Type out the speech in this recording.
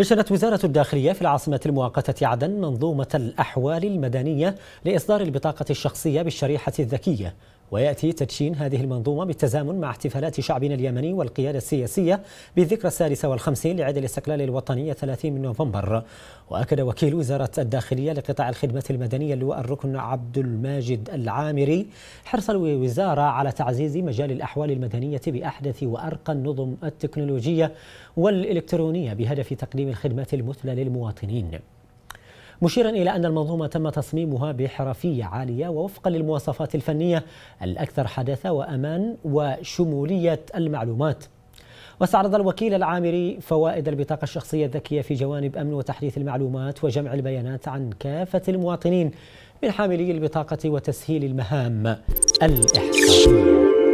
نشرت وزارة الداخلية في العاصمة المؤقتة عدن منظومة الأحوال المدنية لإصدار البطاقة الشخصية بالشريحة الذكية ويأتي تدشين هذه المنظومة بالتزامن مع احتفالات شعبنا اليمني والقيادة السياسية بالذكرى السادسة والخمسين لعيد الاستقلال الوطني 30 من نوفمبر وأكد وكيل وزارة الداخلية لقطاع الخدمة المدنية اللواء الركن عبد الماجد العامري حرص الوزارة على تعزيز مجال الأحوال المدنية بأحدث وأرقى النظم التكنولوجية والإلكترونية بهدف تقديم الخدمات المثلى للمواطنين مشيرا إلى أن المنظومة تم تصميمها بحرفية عالية ووفقا للمواصفات الفنية الأكثر حداثة وأمان وشمولية المعلومات واستعرض الوكيل العامري فوائد البطاقة الشخصية الذكية في جوانب أمن وتحديث المعلومات وجمع البيانات عن كافة المواطنين من حاملي البطاقة وتسهيل المهام الإحصائية